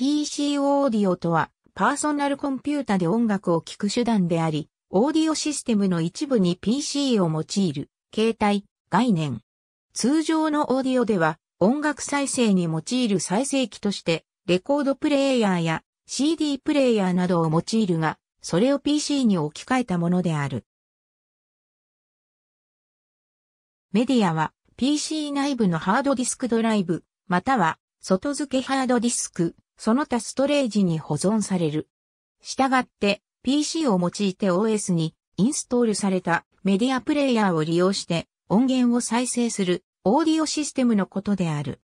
PC オーディオとは、パーソナルコンピュータで音楽を聴く手段であり、オーディオシステムの一部に PC を用いる、携帯、概念。通常のオーディオでは、音楽再生に用いる再生機として、レコードプレイヤーや CD プレイヤーなどを用いるが、それを PC に置き換えたものである。メディアは PC 内部のハードディスクドライブ、または外付けハードディスク、その他ストレージに保存される。したがって、PC を用いて OS にインストールされたメディアプレイヤーを利用して音源を再生するオーディオシステムのことである。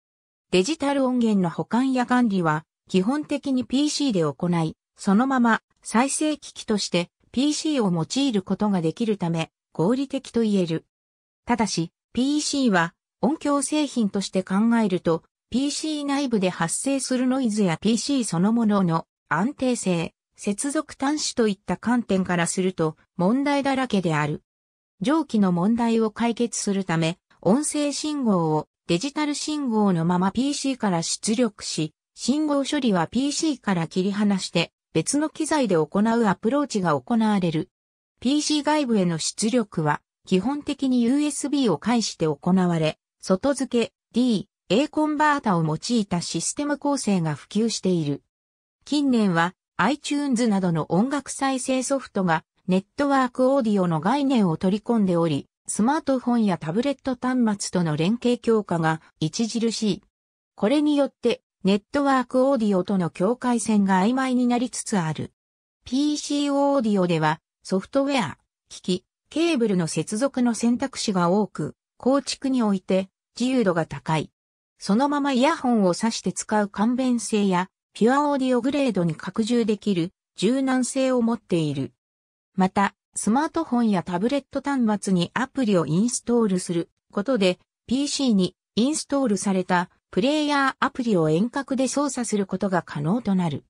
デジタル音源の保管や管理は基本的に PC で行い、そのまま再生機器として PC を用いることができるため合理的と言える。ただし、PC は音響製品として考えると PC 内部で発生するノイズや PC そのものの安定性、接続端子といった観点からすると問題だらけである。上記の問題を解決するため、音声信号をデジタル信号のまま PC から出力し、信号処理は PC から切り離して別の機材で行うアプローチが行われる。PC 外部への出力は基本的に USB を介して行われ、外付け D、A コンバータを用いたシステム構成が普及している。近年は iTunes などの音楽再生ソフトがネットワークオーディオの概念を取り込んでおり、スマートフォンやタブレット端末との連携強化が著しい。これによってネットワークオーディオとの境界線が曖昧になりつつある。PC オーディオではソフトウェア、機器、ケーブルの接続の選択肢が多く、構築において自由度が高い。そのままイヤホンを挿して使う簡便性や、ピュアオーディオグレードに拡充できる柔軟性を持っている。また、スマートフォンやタブレット端末にアプリをインストールすることで、PC にインストールされたプレイヤーアプリを遠隔で操作することが可能となる。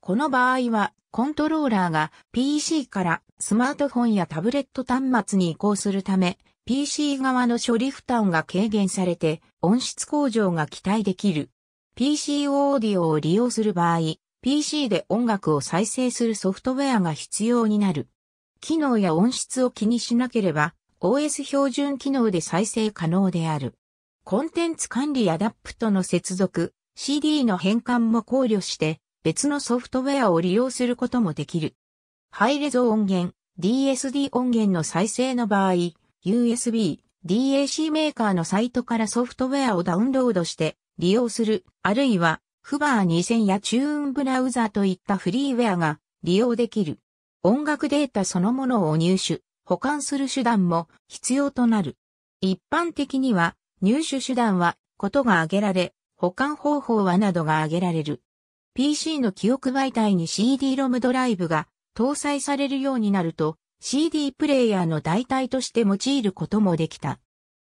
この場合は、コントローラーが PC からスマートフォンやタブレット端末に移行するため、PC 側の処理負担が軽減されて、音質向上が期待できる。PC オーディオを利用する場合、PC で音楽を再生するソフトウェアが必要になる。機能や音質を気にしなければ、OS 標準機能で再生可能である。コンテンツ管理アダプトの接続、CD の変換も考慮して、別のソフトウェアを利用することもできる。ハイレゾ音源、DSD 音源の再生の場合、USB、DAC メーカーのサイトからソフトウェアをダウンロードして利用する、あるいは、フバー2000やチューンブラウザといったフリーウェアが利用できる。音楽データそのものを入手、保管する手段も必要となる。一般的には、入手手段は、ことが挙げられ、保管方法はなどが挙げられる。PC の記憶媒体に CD-ROM ドライブが搭載されるようになると、CD プレイヤーの代替として用いることもできた。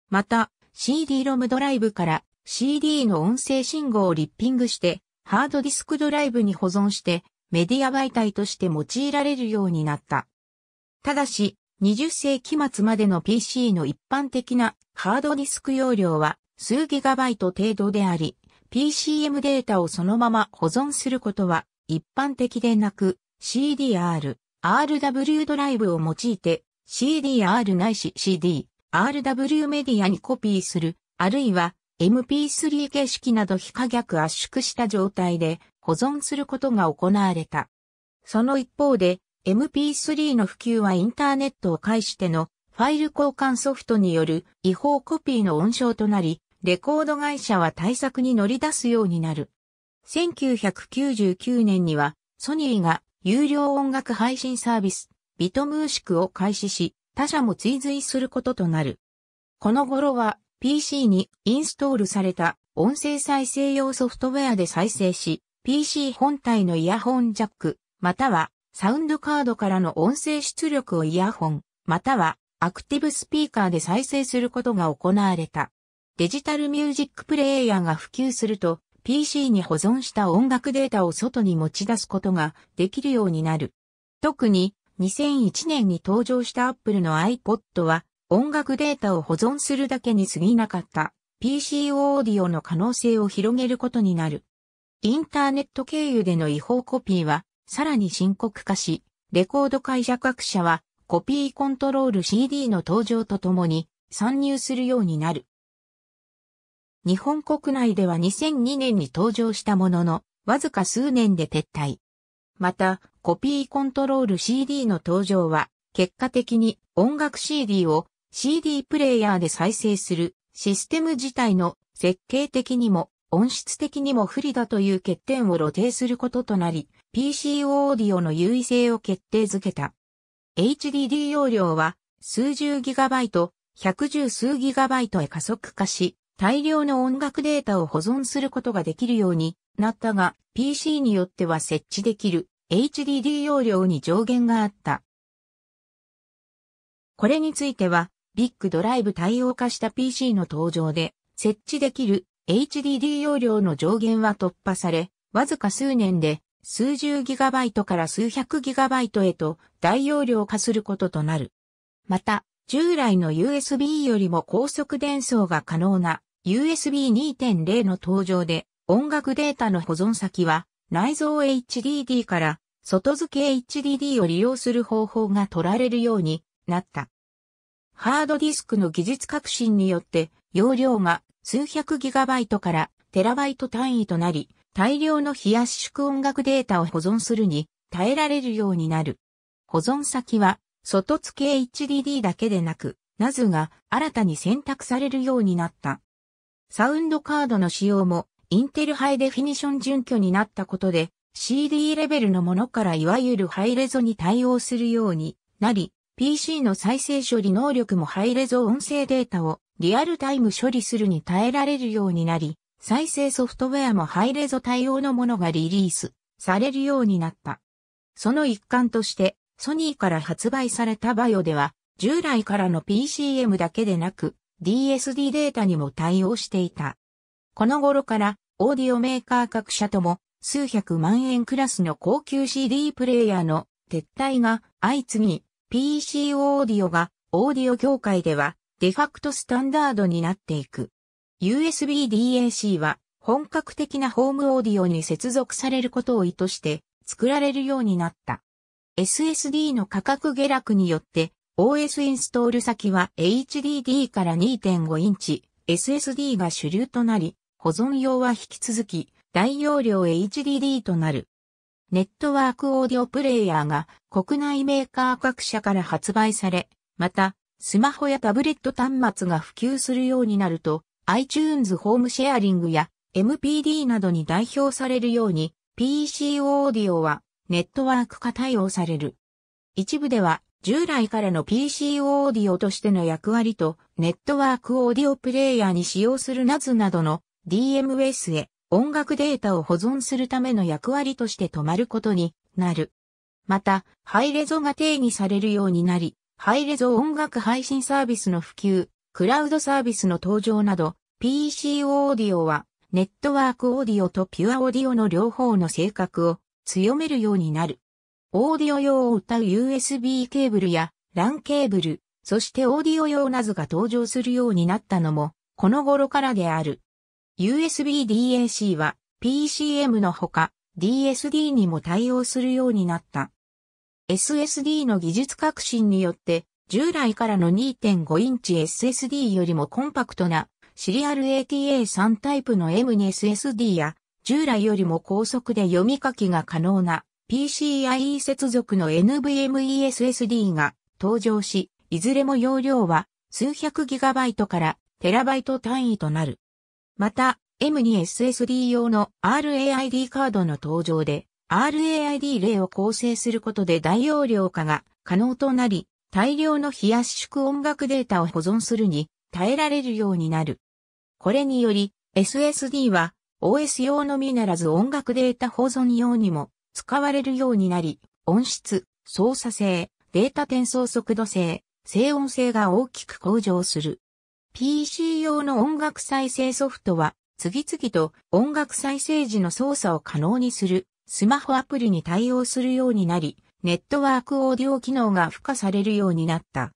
また、CD-ROM ドライブから CD の音声信号をリッピングして、ハードディスクドライブに保存して、メディア媒体として用いられるようになった。ただし、20世紀末までの PC の一般的なハードディスク容量は数ギガバイト程度であり、PCM データをそのまま保存することは一般的でなく CDR、RW ドライブを用いて CDR ないし CD、RW メディアにコピーする、あるいは MP3 形式など非可逆圧縮した状態で保存することが行われた。その一方で MP3 の普及はインターネットを介してのファイル交換ソフトによる違法コピーの温床となり、レコード会社は対策に乗り出すようになる。1999年にはソニーが有料音楽配信サービス、ビトムーシクを開始し、他社も追随することとなる。この頃は PC にインストールされた音声再生用ソフトウェアで再生し、PC 本体のイヤホンジャック、またはサウンドカードからの音声出力をイヤホン、またはアクティブスピーカーで再生することが行われた。デジタルミュージックプレイヤーが普及すると、PC に保存した音楽データを外に持ち出すことができるようになる。特に2001年に登場した Apple の iPod は音楽データを保存するだけに過ぎなかった PC オーディオの可能性を広げることになる。インターネット経由での違法コピーはさらに深刻化し、レコード会社各社はコピーコントロール CD の登場とともに参入するようになる。日本国内では2002年に登場したものの、わずか数年で撤退。また、コピーコントロール CD の登場は、結果的に音楽 CD を CD プレイヤーで再生するシステム自体の設計的にも音質的にも不利だという欠点を露呈することとなり、PC オーディオの優位性を決定づけた。HDD 容量は数十ギガバイト、百十数ギガバイトへ加速化し、大量の音楽データを保存することができるようになったが、PC によっては設置できる HDD 容量に上限があった。これについては、ビッグドライブ対応化した PC の登場で、設置できる HDD 容量の上限は突破され、わずか数年で数十ギガバイトから数百ギガバイトへと大容量化することとなる。また、従来の USB よりも高速伝送が可能な USB 2.0の登場で音楽データの保存先は内蔵 HDD から外付け HDD を利用する方法が取られるようになった。ハードディスクの技術革新によって容量が数百ギガバイトからテラバイト単位となり大量の冷やし縮音楽データを保存するに耐えられるようになる。保存先は外付け HDD だけでなく、ナズが新たに選択されるようになった。サウンドカードの使用も、インテルハイデフィニション準拠になったことで、CD レベルのものからいわゆるハイレゾに対応するようになり、PC の再生処理能力もハイレゾ音声データをリアルタイム処理するに耐えられるようになり、再生ソフトウェアもハイレゾ対応のものがリリースされるようになった。その一環として、ソニーから発売されたバイオでは、従来からの PCM だけでなく、DSD データにも対応していた。この頃からオーディオメーカー各社とも数百万円クラスの高級 CD プレイヤーの撤退が相次ぎ、PC オーディオがオーディオ業界ではデファクトスタンダードになっていく。USB-DAC は本格的なホームオーディオに接続されることを意図して作られるようになった。SSD の価格下落によって OS インストール先は HDD から2.5インチ SSD が主流となり、保存用は引き続き大容量 HDD となる。ネットワークオーディオプレイヤーが国内メーカー各社から発売され、また、スマホやタブレット端末が普及するようになると、iTunes ホームシェアリングや MPD などに代表されるように、PC オーディオはネットワーク化対応される。一部では従来からの PC オーディオとしての役割と、ネットワークオーディオプレイヤーに使用するナズなどの DMS へ音楽データを保存するための役割として止まることになる。また、ハイレゾが定義されるようになり、ハイレゾ音楽配信サービスの普及、クラウドサービスの登場など、PC オーディオは、ネットワークオーディオとピュアオーディオの両方の性格を強めるようになる。オーディオ用を歌う USB ケーブルや LAN ケーブル、そしてオーディオ用ナズが登場するようになったのも、この頃からである。USB-DAC は PCM のほか DSD にも対応するようになった。SSD の技術革新によって、従来からの2.5インチ SSD よりもコンパクトなシリアル ATA3 タイプの M2SSD や、従来よりも高速で読み書きが可能な PCIe 接続の NVMe SSD が登場し、いずれも容量は数百ギガバイトからテラバイト単位となる。また、M2 SSD 用の RAID カードの登場で、RAID 例を構成することで大容量化が可能となり、大量の非圧縮音楽データを保存するに耐えられるようになる。これにより SSD は OS 用のみならず音楽データ保存用にも使われるようになり、音質、操作性、データ転送速度性、静音性が大きく向上する。PC 用の音楽再生ソフトは、次々と音楽再生時の操作を可能にするスマホアプリに対応するようになり、ネットワークオーディオ機能が付加されるようになった。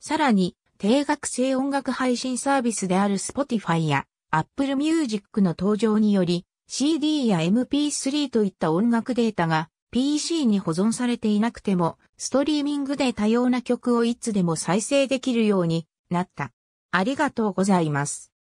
さらに、定額制音楽配信サービスである Spotify や Apple Music の登場により、CD や MP3 といった音楽データが PC に保存されていなくても、ストリーミングで多様な曲をいつでも再生できるようになった。ありがとうございます。